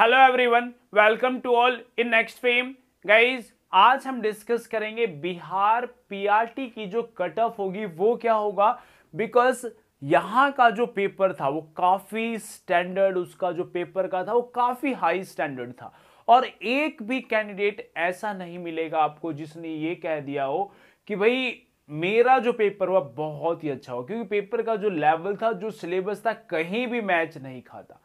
hello everyone welcome to all in next fame guys आज हम discuss करेंगे Bihar PRT की जो कट ऑफ होगी वो क्या होगा बिकॉज यहाँ का जो पेपर था वो काफ़ी स्टैंडर्ड उसका जो पेपर का था वो काफ़ी हाई स्टैंडर्ड था और एक भी कैंडिडेट ऐसा नहीं मिलेगा आपको जिसने ये कह दिया हो कि भाई मेरा जो पेपर हुआ बहुत ही अच्छा हो क्योंकि पेपर का जो लेवल था जो सिलेबस था कहीं भी मैच नहीं खाता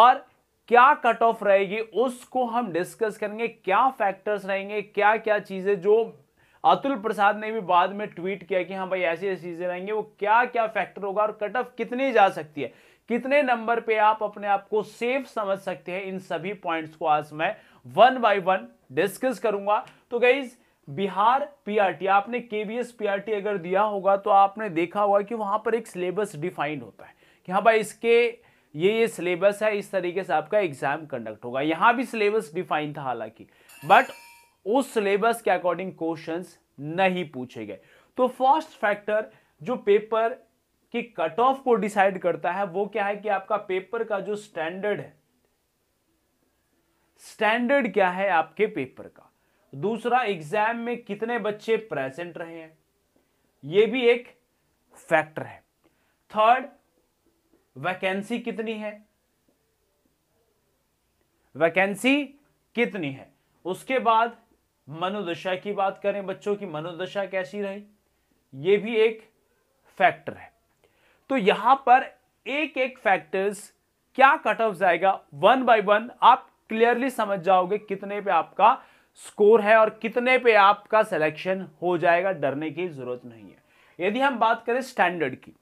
और क्या कट ऑफ रहेगी उसको हम डिस्कस करेंगे क्या फैक्टर्स रहेंगे क्या क्या चीज़ें जो अतुल प्रसाद ने भी बाद में ट्वीट किया कि हाँ भाई ऐसी ऐसी चीज़ें रहेंगी वो क्या क्या फैक्टर होगा और कट ऑफ कितनी जा सकती है कितने नंबर पे आप अपने आप को सेफ समझ सकते हैं इन सभी पॉइंट्स को आज मैं वन बाय वन डिस्कस करूंगा तो गाइज बिहार पीआरटी आपने केवीएस पीआरटी अगर दिया होगा तो आपने देखा होगा कि वहां पर एक सिलेबस डिफाइंड होता है कि हाँ भाई इसके ये ये सिलेबस है इस तरीके से आपका एग्जाम कंडक्ट होगा यहां भी सिलेबस डिफाइन था हालांकि बट उस सिलेबस के अकॉर्डिंग क्वेश्चन नहीं पूछे गए तो फर्स्ट फैक्टर जो पेपर की कट ऑफ को डिसाइड करता है वो क्या है कि आपका पेपर का जो स्टैंडर्ड है स्टैंडर्ड क्या है आपके पेपर का दूसरा एग्जाम में कितने बच्चे प्रेजेंट रहे हैं यह भी एक फैक्टर है थर्ड वैकेंसी कितनी है वैकेंसी कितनी है उसके बाद मनोदशा की बात करें बच्चों की मनोदशा कैसी रही यह भी एक फैक्टर है तो यहां पर एक एक फैक्टर्स क्या कट ऑफ जाएगा वन बाय वन आप क्लियरली समझ जाओगे कितने पे आपका स्कोर है और कितने पे आपका सिलेक्शन हो जाएगा डरने की जरूरत नहीं है यदि हम बात करें स्टैंडर्ड की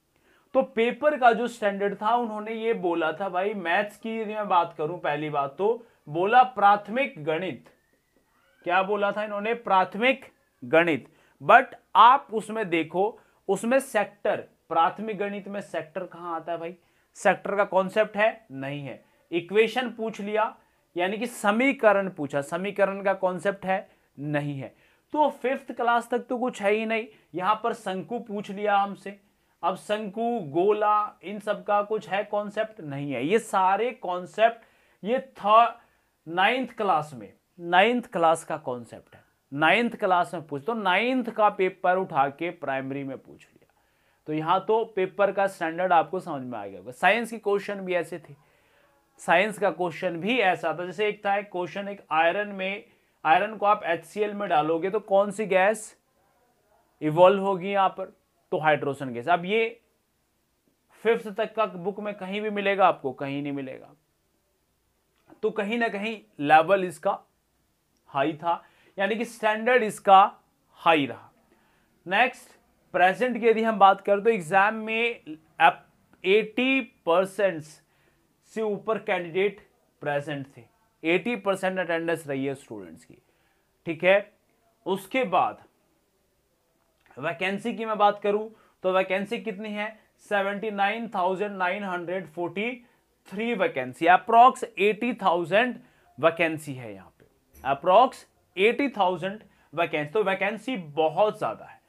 तो पेपर का जो स्टैंडर्ड था उन्होंने ये बोला था भाई मैथ्स की यदि मैं बात करूं पहली बात तो बोला प्राथमिक गणित क्या बोला था इन्होंने प्राथमिक गणित बट आप उसमें देखो उसमें सेक्टर प्राथमिक गणित में सेक्टर कहां आता है भाई सेक्टर का कॉन्सेप्ट है नहीं है इक्वेशन पूछ लिया यानी कि समीकरण पूछा समीकरण का कॉन्सेप्ट है नहीं है तो फिफ्थ क्लास तक तो कुछ है ही नहीं यहां पर शंकु पूछ लिया हमसे अब शंकु गोला इन सब का कुछ है कॉन्सेप्ट नहीं है ये सारे कॉन्सेप्ट ये था नाइन्थ क्लास में नाइन्थ क्लास का कॉन्सेप्ट है नाइन्थ क्लास में पूछ तो नाइन्थ का पेपर उठा के प्राइमरी में पूछ लिया तो यहां तो पेपर का स्टैंडर्ड आपको समझ में आ गया होगा साइंस के क्वेश्चन भी ऐसे थे साइंस का क्वेश्चन भी ऐसा था जैसे एक था एक क्वेश्चन एक आयरन में आयरन को आप एच में डालोगे तो कौन सी गैस इवॉल्व होगी यहां पर तो हाइड्रोजन गैस अब ये फिफ्थ तक का बुक में कहीं भी मिलेगा आपको कहीं नहीं मिलेगा तो कहीं ना कहीं लेवल इसका हाई था यानी कि स्टैंडर्ड इसका हाई रहा नेक्स्ट प्रेजेंट की यदि हम बात करें तो एग्जाम में एटी परसेंट से ऊपर कैंडिडेट प्रेजेंट थे एटी परसेंट अटेंडेंस रही है स्टूडेंट्स की ठीक है उसके बाद वैकेंसी की मैं बात करूं तो वैकेंसी कितनी है 79,943 वैकेंसी अप्रॉक्स 80,000 वैकेंसी है यहाँ पे अप्रॉक्स 80,000 वैकेंसी तो वैकेंसी बहुत ज़्यादा है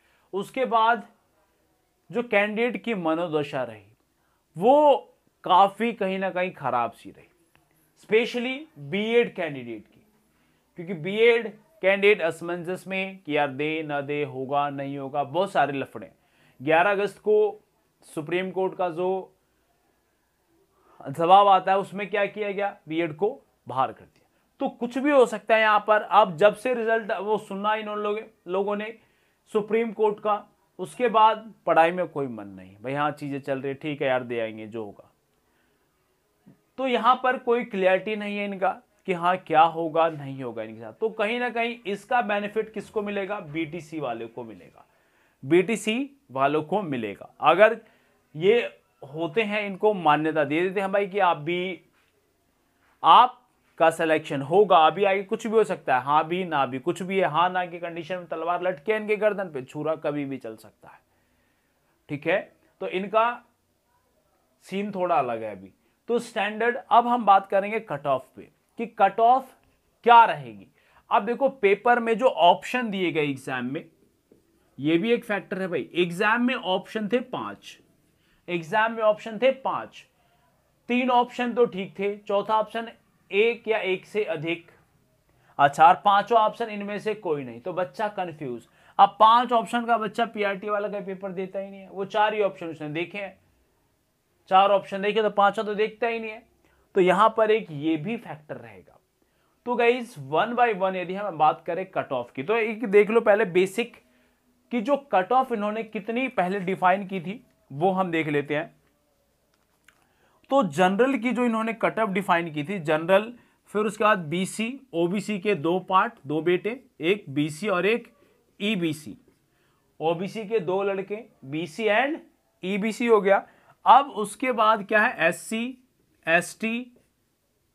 उसके बाद जो कैंडिडेट की मनोदशा रही वो काफ़ी कहीं ना कहीं ख़राब सी रही स्पेशली बीएड कैंडिडेट की क्योंकि बीएड कैंडिडेट असमंजस में कि यार दे ना दे होगा नहीं होगा बहुत सारे लफड़े 11 अगस्त को सुप्रीम कोर्ट का जो जवाब आता है उसमें क्या किया गया बीएड को बाहर कर दिया तो कुछ भी हो सकता है यहाँ पर अब जब से रिजल्ट वो सुना इन्होंने लोग, लोगों ने सुप्रीम कोर्ट का उसके बाद पढ़ाई में कोई मन नहीं भाई हाँ चीज़ें चल रही ठीक है यार दे आएंगे जो होगा तो यहां पर कोई क्लियरिटी नहीं है इनका कि हाँ क्या होगा नहीं होगा इनके साथ तो कहीं ना कहीं इसका बेनिफिट किसको मिलेगा बीटीसी वाले को मिलेगा बीटीसी वालों को मिलेगा अगर ये होते हैं इनको मान्यता दे देते हैं भाई कि आप भी आप का सिलेक्शन होगा अभी आगे कुछ भी हो सकता है हाँ भी ना भी कुछ भी है हाँ ना की कंडीशन में तलवार लटके इनके गर्दन पे छुरा कभी भी चल सकता है ठीक है तो इनका सीन थोड़ा अलग है अभी तो स्टैंडर्ड अब हम बात करेंगे कट ऑफ पे कि कट ऑफ क्या रहेगी अब देखो पेपर में जो ऑप्शन दिए गए एग्जाम में ये भी एक फैक्टर है भाई एग्जाम में ऑप्शन थे पांच एग्जाम में ऑप्शन थे पांच तीन ऑप्शन तो ठीक थे चौथा ऑप्शन एक या एक से अधिक अच्छा और पांचों ऑप्शन इनमें से कोई नहीं तो बच्चा कंफ्यूज अब पांच ऑप्शन का बच्चा पीआरटी वाला का पेपर देता ही नहीं है वो चार ही ऑप्शन उसने देखे हैं चार ऑप्शन देखे तो पांचों तो देखता ही नहीं है तो यहां पर एक ये भी फैक्टर रहेगा तो गाइज वन बाय वन यदि हम बात करें कट ऑफ की तो एक देख लो पहले बेसिक कि जो कट ऑफ इन्होंने कितनी पहले डिफाइन की थी वो हम देख लेते हैं तो जनरल की जो इन्होंने कट ऑफ डिफाइन की थी जनरल फिर उसके बाद बीसी ओबीसी के दो पार्ट दो बेटे एक बीसी और एक ईबीसी e ओबीसी के दो लड़के बीसी एंड ईबीसी हो गया अब उसके बाद क्या है SC ST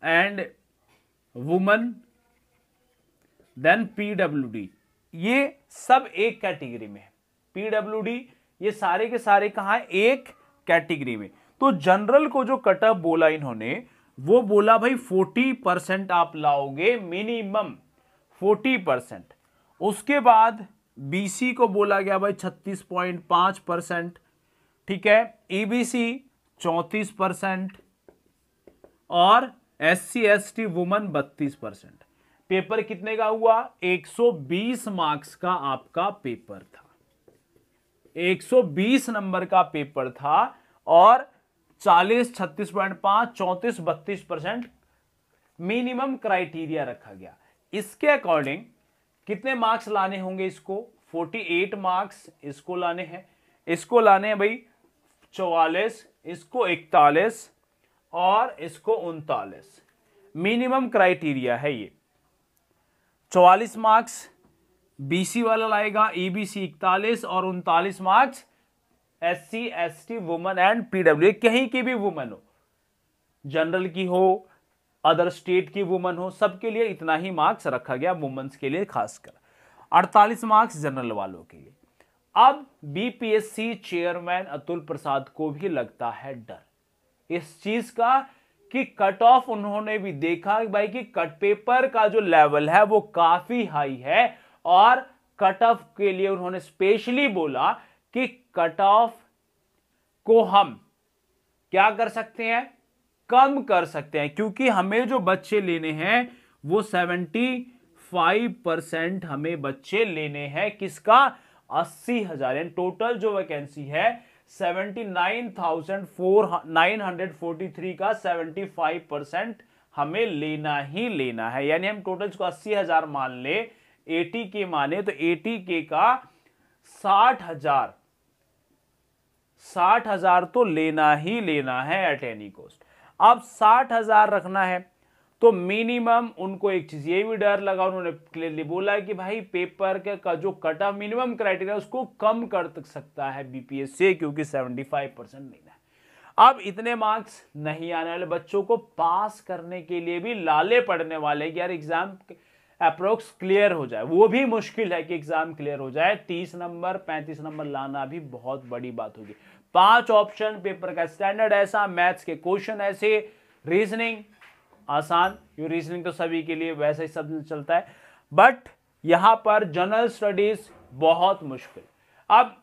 and woman then PWD ये सब एक कैटेगरी में है पीडब्ल्यूडी ये सारे के सारे कहा है एक कैटेगरी में तो जनरल को जो कट ऑफ बोला इन्होंने वो बोला भाई फोर्टी परसेंट आप लाओगे मिनिमम फोर्टी परसेंट उसके बाद बीसी को बोला गया भाई छत्तीस पॉइंट पांच परसेंट ठीक है ईबीसी चौंतीस परसेंट और S C S T woman बत्तीस परसेंट पेपर कितने का हुआ 120 मार्क्स का आपका पेपर था 120 नंबर का पेपर था और 40 छत्तीस पॉइंट पांच चौतीस बत्तीस परसेंट मिनिमम क्राइटेरिया रखा गया इसके अकॉर्डिंग कितने मार्क्स लाने होंगे इसको 48 मार्क्स इसको लाने हैं इसको लाने हैं भाई चौवालीस इसको इकतालीस और इसको उनतालीस मिनिमम क्राइटेरिया है ये चौवालीस मार्क्स बीसी वाला लाएगा ईबीसी e इकतालीस और उनतालीस marks SC ST women and PW कहीं की भी वुमेन हो जनरल की हो अदर स्टेट की वुमेन हो सबके लिए इतना ही मार्क्स रखा गया वुमेन्स के लिए खासकर 48 मार्क्स जनरल वालों के लिए अब बीपीएससी चेयरमैन अतुल प्रसाद को भी लगता है डर इस चीज का कि कट ऑफ उन्होंने भी देखा भाई कि कट पेपर का जो लेवल है वो काफी हाई है और कट ऑफ के लिए उन्होंने स्पेशली बोला कि कट ऑफ को हम क्या कर सकते हैं कम कर सकते हैं क्योंकि हमें जो बच्चे लेने हैं वो सेवेंटी फाइव परसेंट हमें बच्चे लेने हैं किसका अस्सी हजार टोटल जो वैकेंसी है seventy nine thousand four nine hundred forty three का सेवेंटी फाइव परसेंट हमें लेना ही लेना है यानी हम टोटल इसको अस्सी हजार मान ले एटी के माने तो एटी के का साठ हजार साठ हजार तो लेना ही लेना है एट एनी कॉस्ट अब साठ हजार रखना है तो मिनिमम उनको एक चीज ये भी डर लगा उन्होंने क्लियरली बोला कि भाई पेपर का जो कट ऑफ मिनिमम क्राइटेरिया उसको कम कर सकता है बीपीएससी क्योंकि 75 परसेंट लेना है अब इतने मार्क्स नहीं आने वाले बच्चों को पास करने के लिए भी लाले पड़ने वाले कि यार एग्जाम अप्रोक्स क्लियर हो जाए वो भी मुश्किल है कि एग्जाम क्लियर हो जाए तीस नंबर पैंतीस नंबर लाना भी बहुत बड़ी बात होगी पांच ऑप्शन पेपर का स्टैंडर्ड ऐसा मैथ्स के क्वेश्चन ऐसे रीजनिंग आसान यू रीजनिंग तो सभी के लिए वैसा ही सब चलता है बट यहाँ पर जनरल स्टडीज बहुत मुश्किल अब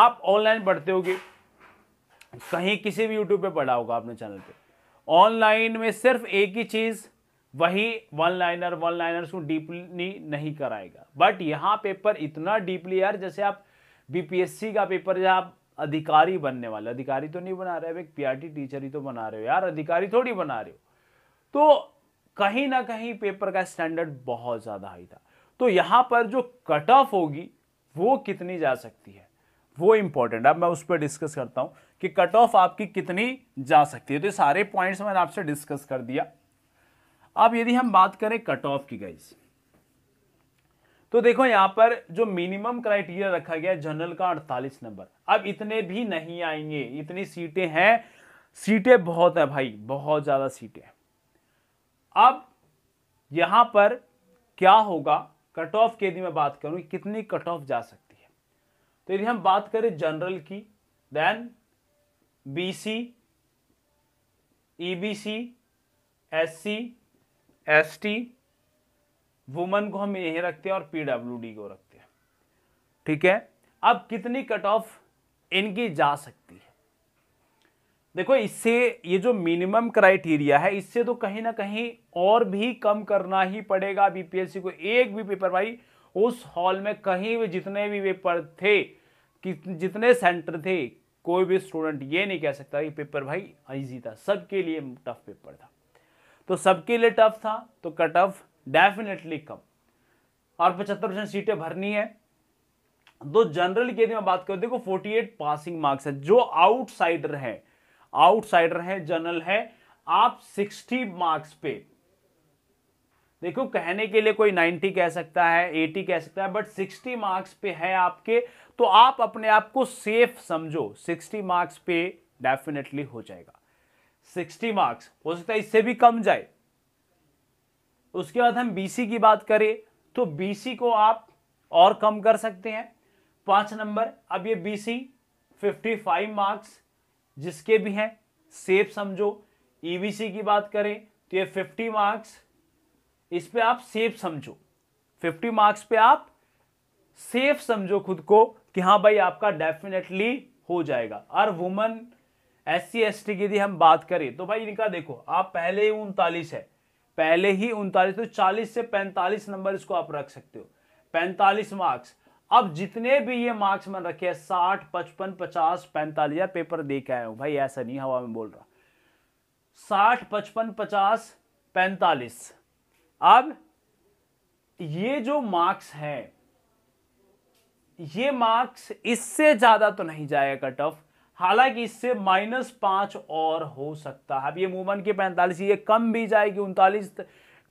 आप ऑनलाइन पढ़ते होगे कहीं किसी भी यूट्यूब पे पढ़ा होगा आपने चैनल पे ऑनलाइन में सिर्फ एक ही चीज़ वही वन लाइनर वन लाइनर को डीपली नहीं कराएगा बट यहाँ पेपर इतना डीपली यार जैसे आप बीपीएससी का पेपर जहाँ आप अधिकारी बनने वाले अधिकारी तो नहीं बना रहे हो एक पीआरटी टीचर ही तो बना रहे हो यार अधिकारी थोड़ी बना रहे हो तो कहीं ना कहीं पेपर का स्टैंडर्ड बहुत ज़्यादा हाई था तो यहां पर जो कट ऑफ होगी वो कितनी जा सकती है वो इंपॉर्टेंट अब मैं उस पर डिस्कस करता हूं कि कट ऑफ आपकी कितनी जा सकती है तो ये सारे पॉइंट्स मैंने आपसे डिस्कस कर दिया अब यदि हम बात करें कट ऑफ की गाइस तो देखो यहां पर जो मिनिमम क्राइटेरिया रखा गया है जनरल का 48 नंबर अब इतने भी नहीं आएंगे इतनी सीटें हैं सीटें बहुत है भाई बहुत ज़्यादा सीटें अब यहां पर क्या होगा कट ऑफ की यदि मैं बात करूं कितनी कट ऑफ जा सकती है तो यदि हम बात करें जनरल की then BC EBC SC ST woman को हम यही रखते हैं और पीडब्ल्यूडी को रखते हैं ठीक है अब कितनी कट ऑफ इनकी जा सकती देखो इससे ये जो मिनिमम क्राइटेरिया है इससे तो कहीं ना कहीं और भी कम करना ही पड़ेगा बीपीएससी को एक भी पेपर भाई उस हॉल में कहीं भी जितने भी पेपर थे जितने सेंटर थे कोई भी स्टूडेंट ये नहीं कह सकता कि पेपर भाई ईजी था सबके लिए टफ पेपर था तो सबके लिए टफ था तो कट ऑफ डेफिनेटली कम और पचहत्तर परसेंट सीटें भरनी है दो तो जनरल की यदि मैं बात करूँ देखो 48 पासिंग मार्क्स है जो आउटसाइडर है आउटसाइडर है जनरल है आप 60 मार्क्स पे देखो कहने के लिए कोई 90 कह सकता है 80 कह सकता है बट 60 मार्क्स पे है आपके तो आप अपने आप को सेफ समझो 60 मार्क्स पे डेफिनेटली हो जाएगा 60 मार्क्स हो सकता है इससे भी कम जाए उसके बाद हम बीसी की बात करें तो बीसी को आप और कम कर सकते हैं पांच नंबर अब ये बीसी 55 मार्क्स जिसके भी हैं सेफ समझो ईवीसी e की बात करें तो ये 50 मार्क्स इस पे आप सेफ समझो 50 मार्क्स पे आप सेफ समझो खुद को कि हाँ भाई आपका डेफिनेटली हो जाएगा और woman S C S T की यदि हम बात करें तो भाई इनका देखो आप पहले ही उनतालीस है पहले ही उनतालीस तो 40 से 45 नंबर इसको आप रख सकते हो 45 मार्क्स अब जितने भी ये मार्क्स मैंने रखे हैं साठ पचपन पचास पैंतालीस यार पेपर दे के आया हूं भाई ऐसा नहीं हवा में बोल रहा साठ पचपन पचास पैंतालीस अब ये जो मार्क्स हैं ये मार्क्स इससे ज्यादा तो नहीं जाएगा कट ऑफ हालांकि इससे माइनस पांच और हो सकता है अब ये मूवमेंट के पैंतालीस ये कम भी जाएगी उनतालीस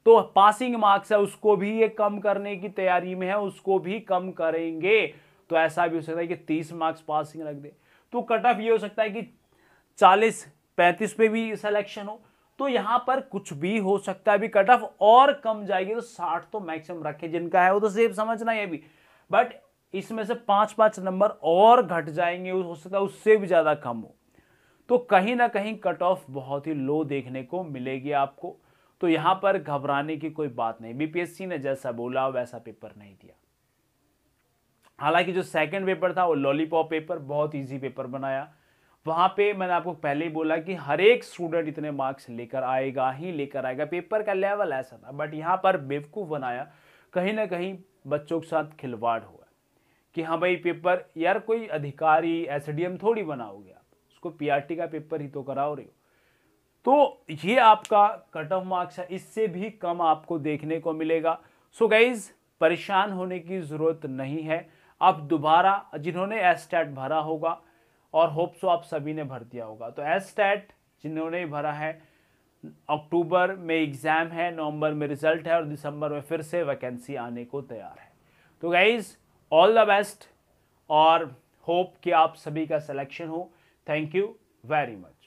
तो पासिंग मार्क्स है उसको भी ये कम करने की तैयारी में है उसको भी कम करेंगे तो ऐसा भी हो सकता है कि तीस मार्क्स पासिंग रख दे तो कट ऑफ ये हो सकता है कि चालीस पैंतीस पे भी सिलेक्शन हो तो यहां पर कुछ भी हो सकता है अभी कट ऑफ और कम जाएगी तो साठ तो मैक्सिमम रखे जिनका है वो तो सेफ समझना है अभी बट इसमें से पांच पांच नंबर और घट जाएंगे हो सकता है उससे भी ज़्यादा कम हो तो कहीं ना कहीं कट ऑफ बहुत ही लो देखने को मिलेगी आपको तो यहां पर घबराने की कोई बात नहीं बीपीएससी ने जैसा बोला वैसा पेपर नहीं दिया हालांकि जो सेकंड पेपर था वो लॉलीपॉप पेपर बहुत इजी पेपर बनाया वहां पे मैंने आपको पहले ही बोला कि हर एक स्टूडेंट इतने मार्क्स लेकर आएगा ही लेकर आएगा पेपर का लेवल ऐसा था बट यहां पर बेवकूफ़ बनाया कहीं ना कहीं बच्चों के साथ खिलवाड़ हुआ कि हाँ भाई पेपर यार कोई अधिकारी एस थोड़ी बनाओगे आप उसको पीआरटी का पेपर ही तो कराओ रहे हो तो ये आपका कट ऑफ मार्क्स है इससे भी कम आपको देखने को मिलेगा सो गाइज परेशान होने की ज़रूरत नहीं है आप दोबारा जिन्होंने एस टैट भरा होगा और होप सो आप सभी ने भर दिया होगा तो एस टैट जिन्होंने भरा है अक्टूबर में एग्ज़ाम है नवंबर में रिजल्ट है और दिसंबर में फिर से वैकेंसी आने को तैयार है तो गाइज़ ऑल द बेस्ट और होप कि आप सभी का सिलेक्शन हो थैंक यू वेरी मच